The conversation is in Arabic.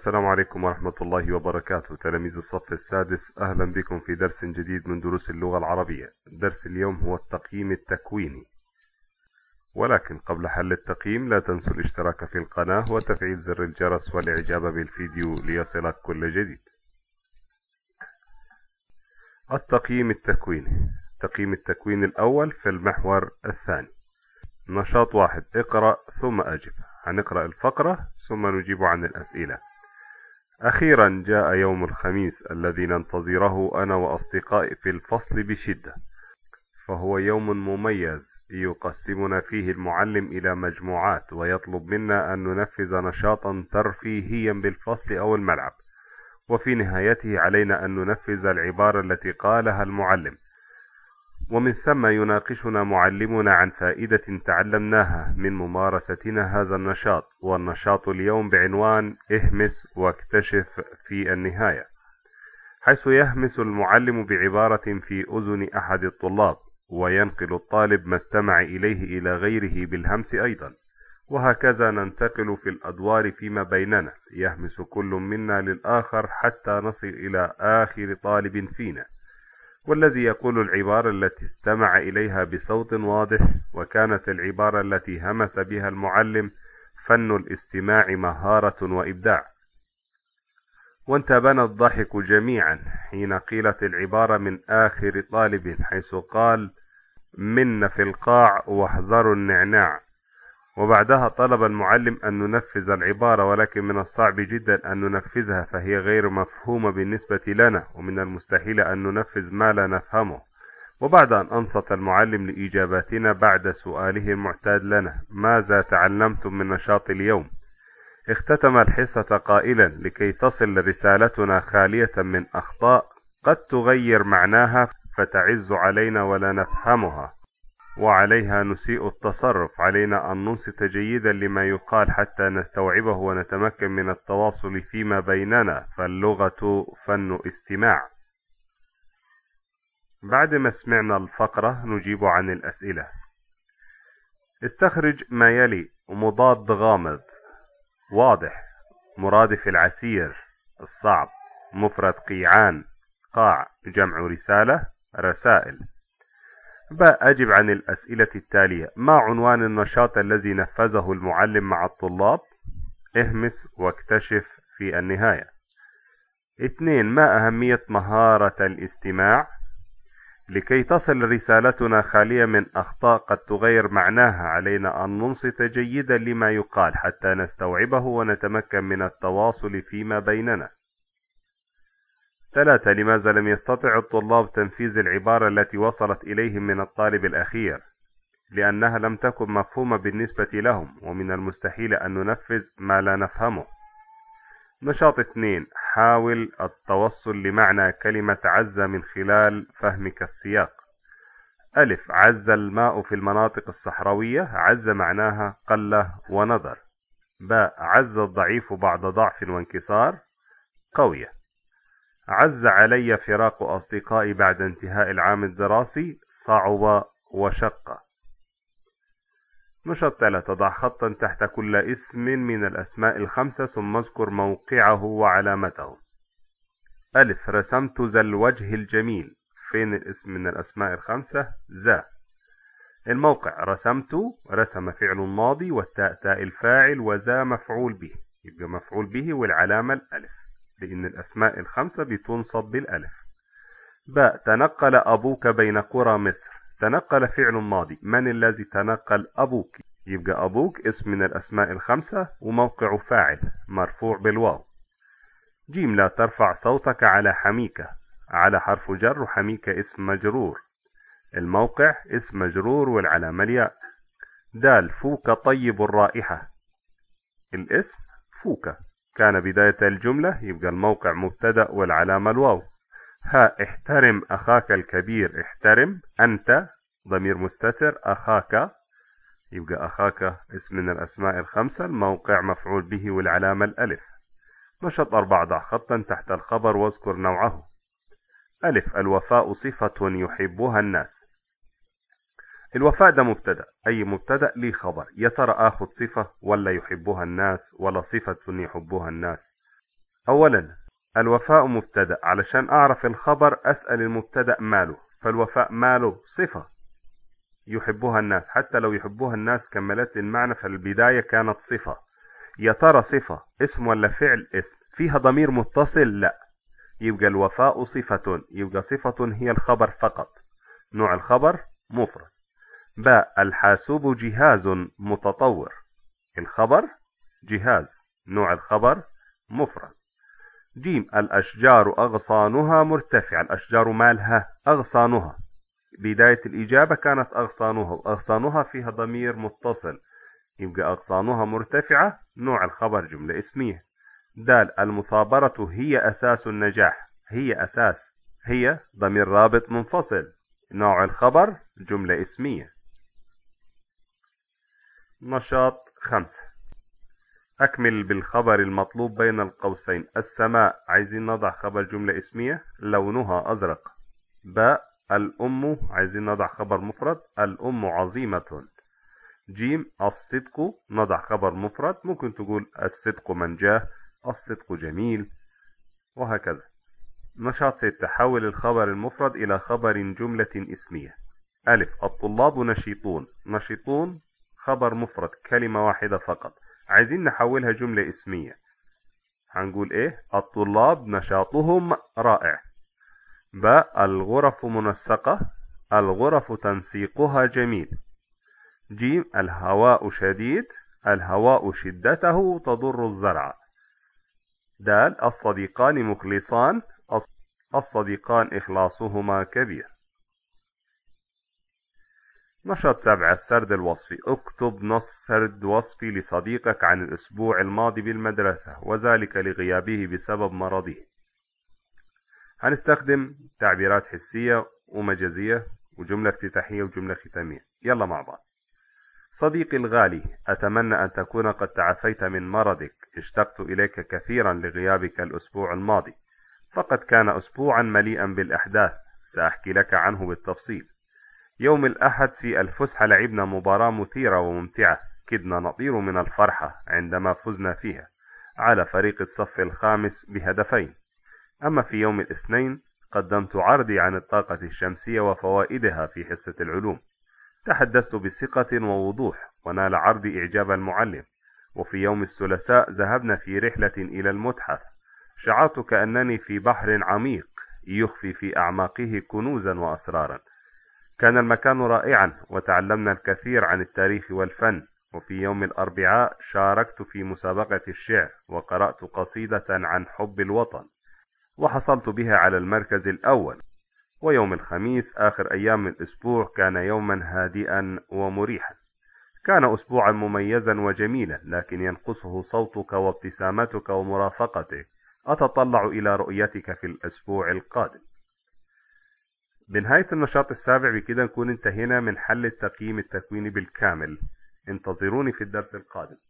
السلام عليكم ورحمة الله وبركاته تلاميذ الصف السادس أهلا بكم في درس جديد من دروس اللغة العربية درس اليوم هو التقييم التكويني ولكن قبل حل التقييم لا تنسوا الاشتراك في القناة وتفعيل زر الجرس والإعجاب بالفيديو ليصلك كل جديد التقييم التكويني تقييم التكوين الأول في المحور الثاني نشاط واحد اقرأ ثم أجب هنقرأ الفقرة ثم نجيب عن الأسئلة أخيرا جاء يوم الخميس الذي ننتظره أنا وأصدقائي في الفصل بشدة فهو يوم مميز يقسمنا فيه المعلم إلى مجموعات ويطلب منا أن ننفذ نشاطا ترفيهيا بالفصل أو الملعب وفي نهايته علينا أن ننفذ العبارة التي قالها المعلم ومن ثم يناقشنا معلمنا عن فائدة تعلمناها من ممارستنا هذا النشاط والنشاط اليوم بعنوان اهمس واكتشف في النهاية حيث يهمس المعلم بعبارة في أذن أحد الطلاب وينقل الطالب ما استمع إليه إلى غيره بالهمس أيضا وهكذا ننتقل في الأدوار فيما بيننا يهمس كل منا للآخر حتى نصل إلى آخر طالب فينا والذي يقول العبارة التي استمع إليها بصوت واضح وكانت العبارة التي همس بها المعلم فن الاستماع مهارة وإبداع وانتبن الضحك جميعا حين قيلت العبارة من آخر طالب حيث قال من في القاع واحذروا النعناع وبعدها طلب المعلم أن ننفذ العبارة ولكن من الصعب جدا أن ننفذها فهي غير مفهومة بالنسبة لنا ومن المستحيل أن ننفذ ما لا نفهمه وبعد أن أنصت المعلم لإجاباتنا بعد سؤاله المعتاد لنا ماذا تعلمتم من نشاط اليوم؟ اختتم الحصة قائلا لكي تصل رسالتنا خالية من أخطاء قد تغير معناها فتعز علينا ولا نفهمها وعليها نسيء التصرف علينا أن ننصت جيدا لما يقال حتى نستوعبه ونتمكن من التواصل فيما بيننا فاللغة فن استماع بعد ما سمعنا الفقرة نجيب عن الأسئلة استخرج ما يلي مضاد غامض واضح مرادف العسير الصعب مفرد قيعان قاع جمع رسالة رسائل أجب عن الأسئلة التالية ما عنوان النشاط الذي نفذه المعلم مع الطلاب؟ اهمس واكتشف في النهاية اثنين ما أهمية مهارة الاستماع؟ لكي تصل رسالتنا خالية من أخطاء قد تغير معناها علينا أن ننصت جيدا لما يقال حتى نستوعبه ونتمكن من التواصل فيما بيننا ثلاثة لماذا لم يستطع الطلاب تنفيذ العبارة التي وصلت إليهم من الطالب الأخير؟ لأنها لم تكن مفهومة بالنسبة لهم ومن المستحيل أن ننفذ ما لا نفهمه نشاط 2 حاول التوصل لمعنى كلمة عز من خلال فهمك السياق ألف عز الماء في المناطق الصحراوية عز معناها قلة ونظر باء عز الضعيف بعد ضعف وانكسار قوية عز علي فراق أصدقائي بعد انتهاء العام الدراسي صعب وشق مشطلة تضع خطا تحت كل اسم من الأسماء الخمسة ثم اذكر موقعه وعلامته ألف رسمت ذا الوجه الجميل فين الاسم من الأسماء الخمسة ذا الموقع رسمت رسم فعل ماضي والتاء تاء الفاعل وذا مفعول به يبقى مفعول به والعلامة الألف لأن الأسماء الخمسة بتنصب بالألف باء تنقل أبوك بين قرى مصر تنقل فعل ماضي من الذي تنقل أبوك يبقى أبوك اسم من الأسماء الخمسة وموقع فاعل مرفوع بالواو جيم لا ترفع صوتك على حميكة على حرف جر حميكة اسم مجرور الموقع اسم مجرور والعلامة الياء دال فوك طيب الرائحة الاسم فوكة كان بداية الجملة يبقى الموقع مبتدأ والعلامة الواو ها احترم أخاك الكبير احترم أنت ضمير مستتر أخاك يبقى أخاك اسم من الأسماء الخمسة الموقع مفعول به والعلامة الألف نشط أربعة ضع خطا تحت الخبر واذكر نوعه ألف الوفاء صفة يحبها الناس الوفاء ده مبتدا اي مبتدا ليه خبر يا ترى اخد صفه ولا يحبها الناس ولا صفه يحبها الناس اولا الوفاء مبتدا علشان اعرف الخبر اسال المبتدا ماله فالوفاء ماله صفه يحبها الناس حتى لو يحبها الناس كملت المعنى فالبدايه كانت صفه يا ترى صفه اسم ولا فعل اسم فيها ضمير متصل لا يبقى الوفاء صفه يبقى صفه هي الخبر فقط نوع الخبر مفرد باء الحاسوب جهاز متطور الخبر جهاز نوع الخبر مفرد جيم الأشجار أغصانها مرتفعة الأشجار مالها أغصانها بداية الإجابة كانت أغصانها وأغصانها فيها ضمير متصل يبقى أغصانها مرتفعة نوع الخبر جملة اسمية دال المثابرة هي أساس النجاح هي أساس هي ضمير رابط منفصل نوع الخبر جملة اسمية نشاط خمسة أكمل بالخبر المطلوب بين القوسين السماء عايزين نضع خبر جملة اسمية لونها أزرق باء الأم عايزين نضع خبر مفرد الأم عظيمة جيم الصدق نضع خبر مفرد ممكن تقول الصدق منجاه الصدق جميل وهكذا نشاط ستة حول الخبر المفرد إلى خبر جملة اسمية ألف الطلاب نشيطون نشيطون خبر مفرد كلمة واحدة فقط عايزين نحولها جملة اسمية هنقول ايه الطلاب نشاطهم رائع ب الغرف منسقة الغرف تنسيقها جميل ج الهواء شديد الهواء شدته تضر الزرع د الصديقان مخلصان الصديقان إخلاصهما كبير نشاط سبعة السرد الوصفي اكتب نص سرد وصفي لصديقك عن الأسبوع الماضي بالمدرسة وذلك لغيابه بسبب مرضه هنستخدم تعبيرات حسية ومجازية وجملة افتتاحية وجملة ختامية يلا مع بعض صديقي الغالي أتمنى أن تكون قد تعافيت من مرضك اشتقت إليك كثيرا لغيابك الأسبوع الماضي فقد كان أسبوعا مليئا بالأحداث سأحكي لك عنه بالتفصيل يوم الأحد في الفسحة لعبنا مباراة مثيرة وممتعة كدنا نطير من الفرحة عندما فزنا فيها على فريق الصف الخامس بهدفين أما في يوم الاثنين قدمت عرضي عن الطاقة الشمسية وفوائدها في حصة العلوم تحدثت بثقة ووضوح ونال عرضي إعجاب المعلم وفي يوم الثلاثاء ذهبنا في رحلة إلى المتحف شعرت كأنني في بحر عميق يخفي في أعماقه كنوزا وأسرارا كان المكان رائعا وتعلمنا الكثير عن التاريخ والفن وفي يوم الأربعاء شاركت في مسابقة الشعر وقرأت قصيدة عن حب الوطن وحصلت بها على المركز الأول ويوم الخميس آخر أيام الأسبوع كان يوما هادئا ومريحا كان أسبوعا مميزا وجميلا لكن ينقصه صوتك وابتسامتك ومرافقتك أتطلع إلى رؤيتك في الأسبوع القادم بنهاية النشاط السابع بكده نكون انتهينا من حل التقييم التكويني بالكامل انتظروني في الدرس القادم